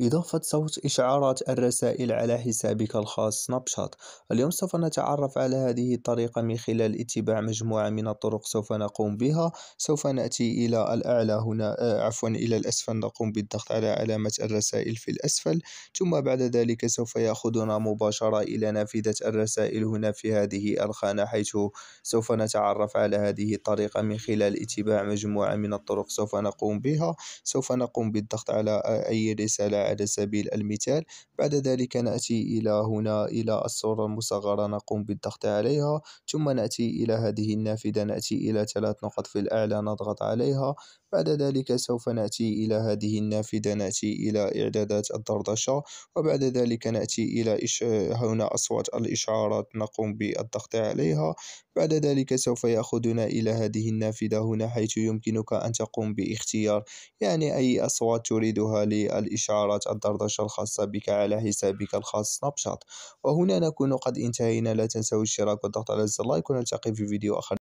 إضافة صوت إشعارات الرسائل على حسابك الخاص سناب شات اليوم سوف نتعرف على هذه الطريقة من خلال اتباع مجموعة من الطرق سوف نقوم بها سوف نأتي إلى الأعلى هنا آه، عفوا إلى الأسفل نقوم بالضغط على علامة الرسائل في الأسفل ثم بعد ذلك سوف يأخذنا مباشرة إلى نافذة الرسائل هنا في هذه الخانة حيث سوف نتعرف على هذه الطريقة من خلال اتباع مجموعة من الطرق سوف نقوم بها سوف نقوم بالضغط على آه، أي رسالة على سبيل المثال بعد ذلك نأتي إلى هنا إلى الصورة المصغرة نقوم بالضغط عليها ثم نأتي إلى هذه النافذة نأتي إلى ثلاث نقط في الأعلى نضغط عليها بعد ذلك سوف نأتي إلى هذه النافذة نأتي إلى إعدادات الدردشة وبعد ذلك نأتي إلى إش... هنا أصوات الإشعارات نقوم بالضغط عليها بعد ذلك سوف يأخذنا إلى هذه النافذة هنا حيث يمكنك أن تقوم باختيار يعني أي أصوات تريدها للإشعارات وتطبيقات الدردشة الخاصة بك على حسابك الخاص سناب شات وهنا نكون قد انتهينا لا تنسوا الاشتراك والضغط على زر لايك ونلتقي في فيديو آخر